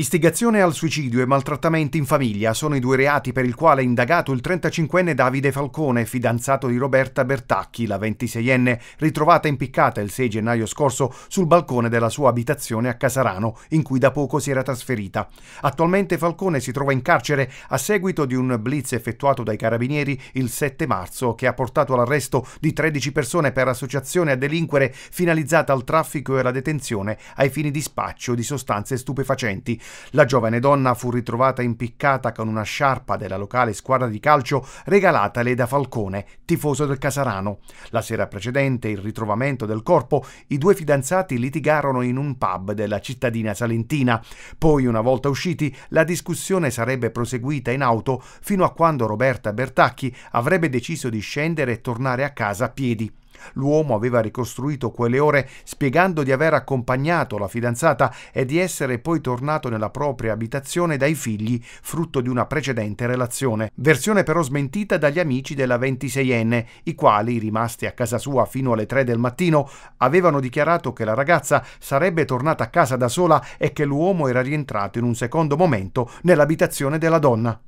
Istigazione al suicidio e maltrattamenti in famiglia sono i due reati per il quale è indagato il 35enne Davide Falcone, fidanzato di Roberta Bertacchi, la 26enne, ritrovata impiccata il 6 gennaio scorso sul balcone della sua abitazione a Casarano, in cui da poco si era trasferita. Attualmente Falcone si trova in carcere a seguito di un blitz effettuato dai carabinieri il 7 marzo che ha portato all'arresto di 13 persone per associazione a delinquere finalizzata al traffico e alla detenzione ai fini di spaccio di sostanze stupefacenti la giovane donna fu ritrovata impiccata con una sciarpa della locale squadra di calcio regalatale da Falcone, tifoso del Casarano. La sera precedente il ritrovamento del corpo, i due fidanzati litigarono in un pub della cittadina salentina. Poi, una volta usciti, la discussione sarebbe proseguita in auto fino a quando Roberta Bertacchi avrebbe deciso di scendere e tornare a casa a piedi. L'uomo aveva ricostruito quelle ore spiegando di aver accompagnato la fidanzata e di essere poi tornato nella propria abitazione dai figli, frutto di una precedente relazione. Versione però smentita dagli amici della 26enne, i quali, rimasti a casa sua fino alle 3 del mattino, avevano dichiarato che la ragazza sarebbe tornata a casa da sola e che l'uomo era rientrato in un secondo momento nell'abitazione della donna.